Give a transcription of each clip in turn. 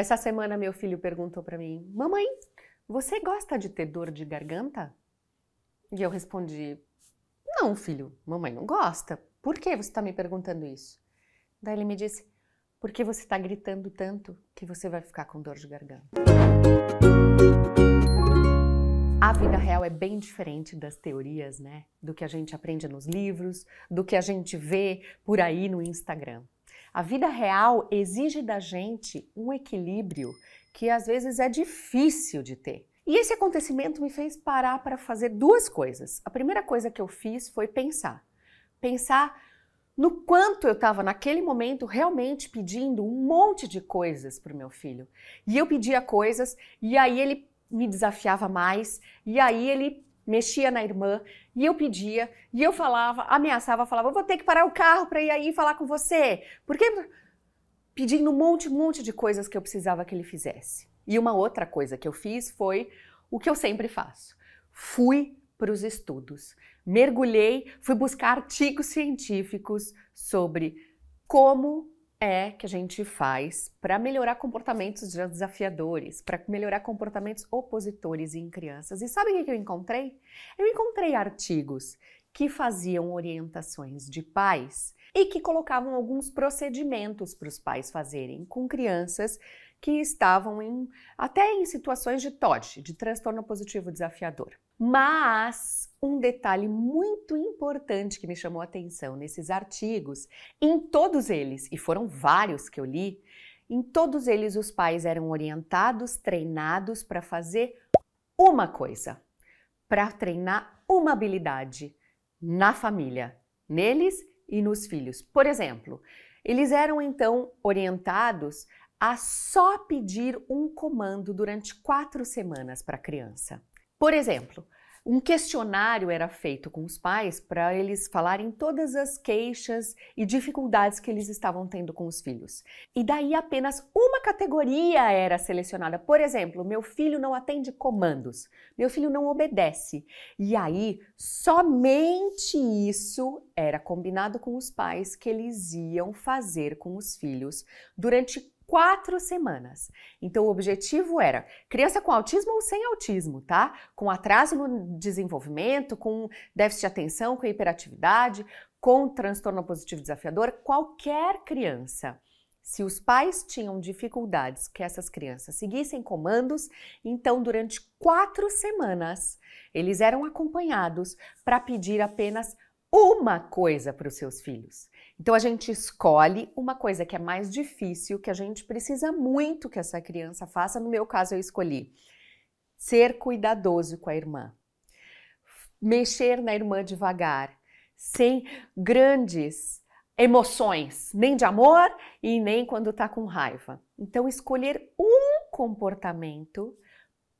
Essa semana meu filho perguntou para mim: "Mamãe, você gosta de ter dor de garganta?" E eu respondi: "Não, filho, mamãe não gosta. Por que você está me perguntando isso?" Daí ele me disse: "Porque você está gritando tanto que você vai ficar com dor de garganta." A vida real é bem diferente das teorias, né? Do que a gente aprende nos livros, do que a gente vê por aí no Instagram. A vida real exige da gente um equilíbrio que às vezes é difícil de ter. E esse acontecimento me fez parar para fazer duas coisas. A primeira coisa que eu fiz foi pensar. Pensar no quanto eu estava naquele momento realmente pedindo um monte de coisas para o meu filho. E eu pedia coisas, e aí ele me desafiava mais, e aí ele mexia na irmã, e eu pedia, e eu falava, ameaçava, falava, vou ter que parar o carro para ir aí falar com você. Porque pedindo um monte, um monte de coisas que eu precisava que ele fizesse. E uma outra coisa que eu fiz foi o que eu sempre faço. Fui para os estudos. Mergulhei, fui buscar artigos científicos sobre como é que a gente faz para melhorar comportamentos desafiadores, para melhorar comportamentos opositores em crianças? E sabe o que eu encontrei? Eu encontrei artigos que faziam orientações de pais e que colocavam alguns procedimentos para os pais fazerem com crianças que estavam em, até em situações de TOD, de transtorno positivo desafiador. Mas um detalhe muito importante que me chamou a atenção nesses artigos, em todos eles, e foram vários que eu li, em todos eles os pais eram orientados, treinados para fazer uma coisa, para treinar uma habilidade na família, neles e nos filhos. Por exemplo, eles eram então orientados a só pedir um comando durante quatro semanas para a criança. Por exemplo, um questionário era feito com os pais para eles falarem todas as queixas e dificuldades que eles estavam tendo com os filhos. E daí apenas uma categoria era selecionada. Por exemplo, meu filho não atende comandos, meu filho não obedece. E aí, somente isso era combinado com os pais que eles iam fazer com os filhos durante quatro semanas. Então, o objetivo era criança com autismo ou sem autismo, tá? Com atraso no desenvolvimento, com déficit de atenção, com hiperatividade, com transtorno positivo desafiador, qualquer criança. Se os pais tinham dificuldades que essas crianças seguissem comandos, então durante quatro semanas eles eram acompanhados para pedir apenas uma coisa para os seus filhos. Então a gente escolhe uma coisa que é mais difícil, que a gente precisa muito que essa criança faça. No meu caso, eu escolhi ser cuidadoso com a irmã, mexer na irmã devagar, sem grandes emoções, nem de amor e nem quando tá com raiva. Então escolher um comportamento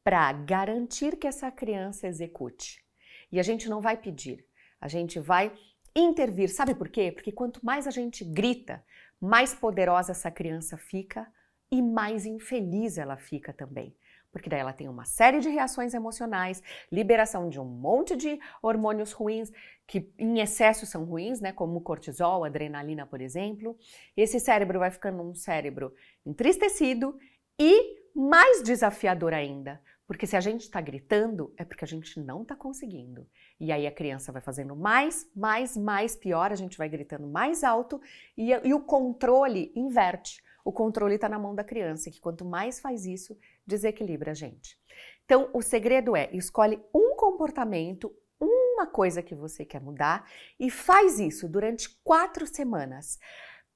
para garantir que essa criança execute. E a gente não vai pedir, a gente vai intervir. Sabe por quê? Porque quanto mais a gente grita, mais poderosa essa criança fica e mais infeliz ela fica também. Porque daí ela tem uma série de reações emocionais, liberação de um monte de hormônios ruins, que em excesso são ruins, né? Como cortisol, adrenalina, por exemplo. Esse cérebro vai ficando um cérebro entristecido e mais desafiador ainda, porque se a gente está gritando, é porque a gente não está conseguindo. E aí a criança vai fazendo mais, mais, mais pior, a gente vai gritando mais alto e, e o controle inverte. O controle está na mão da criança, que quanto mais faz isso, desequilibra a gente. Então, o segredo é escolhe um comportamento, uma coisa que você quer mudar e faz isso durante quatro semanas.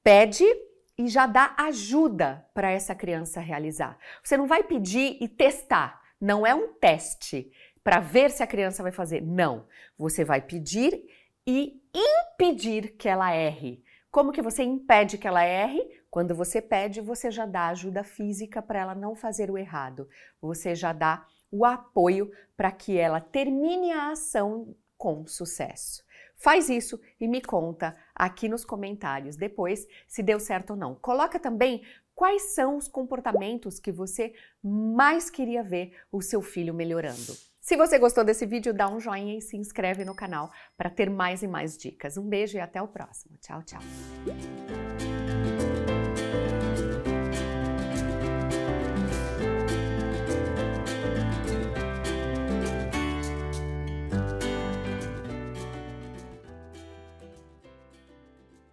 Pede e já dá ajuda para essa criança realizar. Você não vai pedir e testar. Não é um teste para ver se a criança vai fazer. Não. Você vai pedir e impedir que ela erre. Como que você impede que ela erre? Quando você pede, você já dá ajuda física para ela não fazer o errado. Você já dá o apoio para que ela termine a ação com sucesso. Faz isso e me conta aqui nos comentários depois se deu certo ou não. Coloca também quais são os comportamentos que você mais queria ver o seu filho melhorando. Se você gostou desse vídeo, dá um joinha e se inscreve no canal para ter mais e mais dicas. Um beijo e até o próximo. Tchau, tchau.